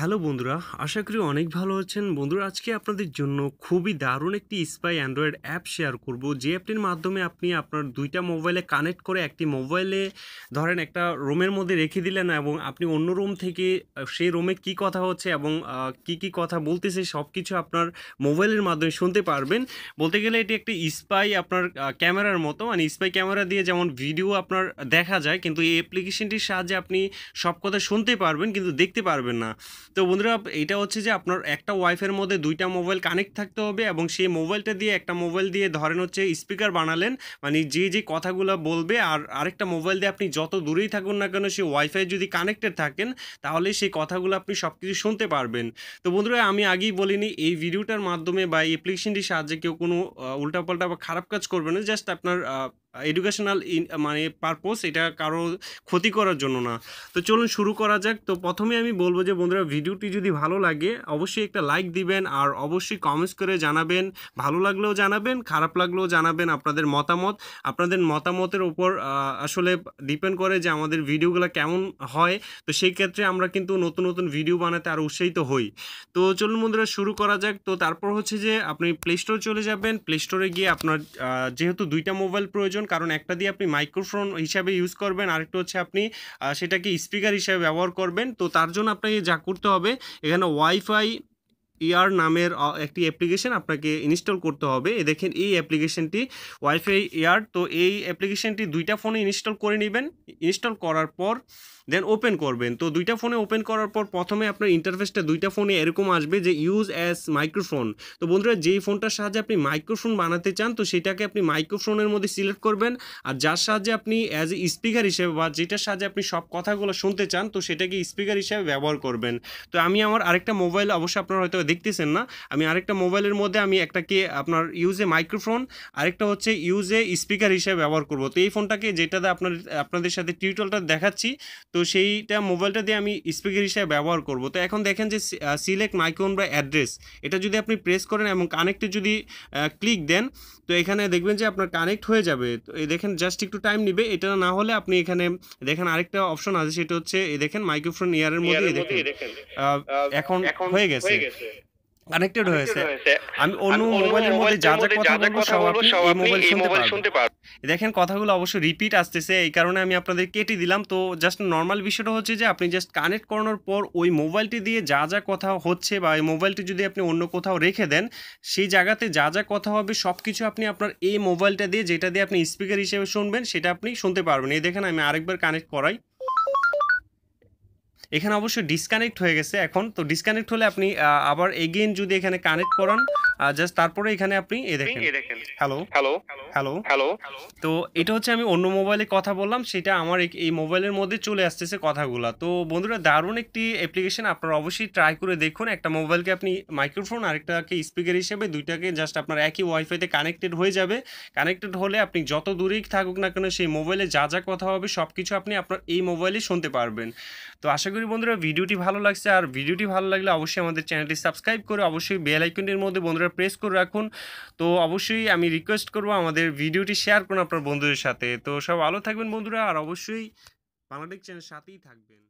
hello বন্ধুরা আশা করি অনেক ভালো আছেন বন্ধুরা আজকে আপনাদের জন্য খুবই দারুণ একটি স্পাই অ্যান্ড্রয়েড অ্যাপ শেয়ার করব যে অ্যাপটির মাধ্যমে আপনি আপনার দুইটা মোবাইলে কানেক্ট করে একটি মোবাইলে ধরেন একটা রুমের মধ্যে রেখে দিলেন এবং আপনি অন্য রুম থেকে সেই রুমে কি কথা হচ্ছে এবং কি কি কথা বলতেছে সব কিছু আপনার মোবাইলের মাধ্যমে শুনতে পারবেন বলতে গেলে এটি একটি স্পাই আপনার ক্যামেরার মতো মানে স্পাই ক্যামেরা দিয়ে যেমন ভিডিও আপনার দেখা যায় কিন্তু এই অ্যাপ্লিকেশনটির সাহায্যে আপনি সব কথা শুনতে পারবেন কিন্তু দেখতে পারবেন না তো বন্ধুরা এটা হচ্ছে যে আপনার একটা ওয়াইফের মধ্যে দুইটা মোবাইল কানেক্ট থাকতে হবে এবং সেই মোবাইলটা দিয়ে একটা মোবাইল দিয়ে ধরেন হচ্ছে স্পিকার বানালেন মানে যে যে কথাগুলো বলবে আর আরেকটা মোবাইল দিয়ে আপনি যত দূরেই থাকুন না কেন সেই ওয়াইফাই যদি কানেক্টেড থাকেন তাহলে সেই কথাগুলো আপনি সব কিছু শুনতে পারবেন তো বন্ধুরা আমি আগেই বলিনি এই ভিডিওটার মাধ্যমে বা অ্যাপ্লিকেশনটির সাহায্যে কেউ কোনো উল্টাপাল্টা বা খারাপ কাজ করবে না জাস্ট আপনার এডুকেশনাল মানে পারপোস এটা কারো ক্ষতি করার জন্য না তো চলুন শুরু করা যাক তো প্রথমে আমি বলবো যে বন্ধুরা ভিডিওটি যদি ভালো লাগে অবশ্যই একটা লাইক দিবেন আর অবশ্যই কমেন্টস করে জানাবেন ভালো লাগলেও জানাবেন খারাপ লাগলেও জানাবেন আপনাদের মতামত আপনাদের মতামতের ওপর আসলে ডিপেন্ড করে যে আমাদের ভিডিওগুলো কেমন হয় তো সেই ক্ষেত্রে আমরা কিন্তু নতুন নতুন ভিডিও বানাতে আরও উৎসাহিত হই তো চলুন বন্ধুরা শুরু করা যাক তো তারপর হচ্ছে যে আপনি প্লে স্টোর চলে যাবেন প্লে স্টোরে গিয়ে আপনার যেহেতু দুইটা মোবাইল প্রয়োজন প্রয়োজন কারণ একটা দিয়ে আপনি মাইক্রোফোন হিসাবে ইউজ করবেন আরেকটা হচ্ছে আপনি সেটাকে স্পিকার হিসাবে ব্যবহার করবেন তো তার জন্য আপনাকে যা করতে হবে এখানে ওয়াইফাই ইয়ার নামের একটি অ্যাপ্লিকেশন আপনাকে ইনস্টল করতে হবে এ দেখেন এই অ্যাপ্লিকেশনটি ওয়াইফাই ইয়ার তো এই অ্যাপ্লিকেশনটি দুইটা ফোনে ইনস্টল করে নেবেন ইনস্টল করার পর দেন ওপেন করবেন তো দুইটা ফোনে ওপেন করার পর প্রথমে আপনার ইন্টারফেসটা দুইটা ফোনে এরকম আসবে যে ইউজ অ্যাজ মাইক্রোফোন তো বন্ধুরা যেই ফোনটার সাহায্যে আপনি মাইক্রোফোন বানাতে চান তো সেটাকে আপনি মাইক্রোফোনের মধ্যে সিলেক্ট করবেন আর যার সাহায্যে আপনি অ্যাজ এ স্পিকার হিসেবে বা যেটার সাহায্যে আপনি সব কথাগুলো শুনতে চান তো সেটাকে স্পিকার হিসেবে ব্যবহার করবেন তো আমি আমার আরেকটা মোবাইল অবশ্যই আপনারা হয়তো দেখতেছেন না আমি আরেকটা মোবাইলের মধ্যে আমি একটাকে আপনার ইউজে মাইক্রোফোন আরেকটা হচ্ছে ইউজে স্পিকার হিসেবে ব্যবহার করব তো এই ফোনটাকে যেটাতে আপনার আপনাদের সাথে টিউটোরিয়ালটা দেখাচ্ছি তো তো সেইটা মোবাইলটা দিয়ে আমি স্পিকার হিসেবে ব্যবহার করব তো এখন দেখেন যে সিলেক্ট মাইক্রোন বা অ্যাড্রেস এটা যদি আপনি প্রেস করেন এবং কানেক্টে যদি ক্লিক দেন তো এখানে দেখবেন যে আপনার কানেক্ট হয়ে যাবে তো এই দেখেন জাস্ট একটু টাইম নেবে এটা না হলে আপনি এখানে দেখেন আরেকটা অপশন আছে সেটা হচ্ছে এই দেখেন মাইক্রোফোন ইয়ারের মধ্যে দেখেন এখন হয়ে গেছে কানেক্টেড হয়েছে আমি অন্য মোবাইলের মধ্যে যা যা কথা বলবো সব আপনি এই মোবাইল শুনতে পারবেন দেখেন কথাগুলো অবশ্যই রিপিট আসতেছে এই কারণে আমি আপনাদের কেটে দিলাম তো জাস্ট নর্মাল বিষয়টা হচ্ছে যে আপনি জাস্ট কানেক্ট করানোর পর ওই মোবাইলটি দিয়ে যা যা কথা হচ্ছে বা ওই মোবাইলটি যদি আপনি অন্য কোথাও রেখে দেন সেই জায়গাতে যা যা কথা হবে সব কিছু আপনি আপনার এই মোবাইলটা দিয়ে যেটা দিয়ে আপনি স্পিকার হিসেবে শুনবেন সেটা আপনি শুনতে পারবেন এই দেখেন আমি আরেকবার কানেক্ট করাই এখানে অবশ্যই ডিসকানেক্ট হয়ে গেছে এখন তো ডিসকানেক্ট হলে আপনি আবার এগেইন যদি এখানে কানেক্ট করান জাস্ট তারপরে এখানে আপনি এ দেখেন হ্যালো হ্যালো হ্যালো হ্যালো তো এটা হচ্ছে আমি অন্য মোবাইলে কথা বললাম সেটা আমার এই মোবাইলের মধ্যে চলে আসতেছে কথাগুলো তো বন্ধুরা দারুণ একটি অ্যাপ্লিকেশন আপনারা অবশ্যই ট্রাই করে দেখুন একটা মোবাইলকে আপনি মাইক্রোফোন আরেকটাকে স্পিকার হিসেবে দুইটাকে জাস্ট আপনার একই ওয়াইফাইতে কানেক্টেড হয়ে যাবে কানেক্টেড হলে আপনি যত দূরেই থাকুক না কেন সেই মোবাইলে যা যা কথা হবে সব কিছু আপনি আপনার এই মোবাইলে শুনতে পারবেন তো আশা করি করি বন্ধুরা ভিডিওটি ভালো লাগছে আর ভিডিওটি ভালো লাগলে অবশ্যই আমাদের চ্যানেলটি সাবস্ক্রাইব করে অবশ্যই বেল আইকনটির মধ্যে বন্ধুরা প্রেস করে রাখুন তো অবশ্যই আমি রিকোয়েস্ট করব আমাদের ভিডিওটি শেয়ার করুন আপনার বন্ধুদের সাথে তো সব ভালো থাকবেন বন্ধুরা আর অবশ্যই বাংলাদেশ চ্যানেল সাথেই থাকবেন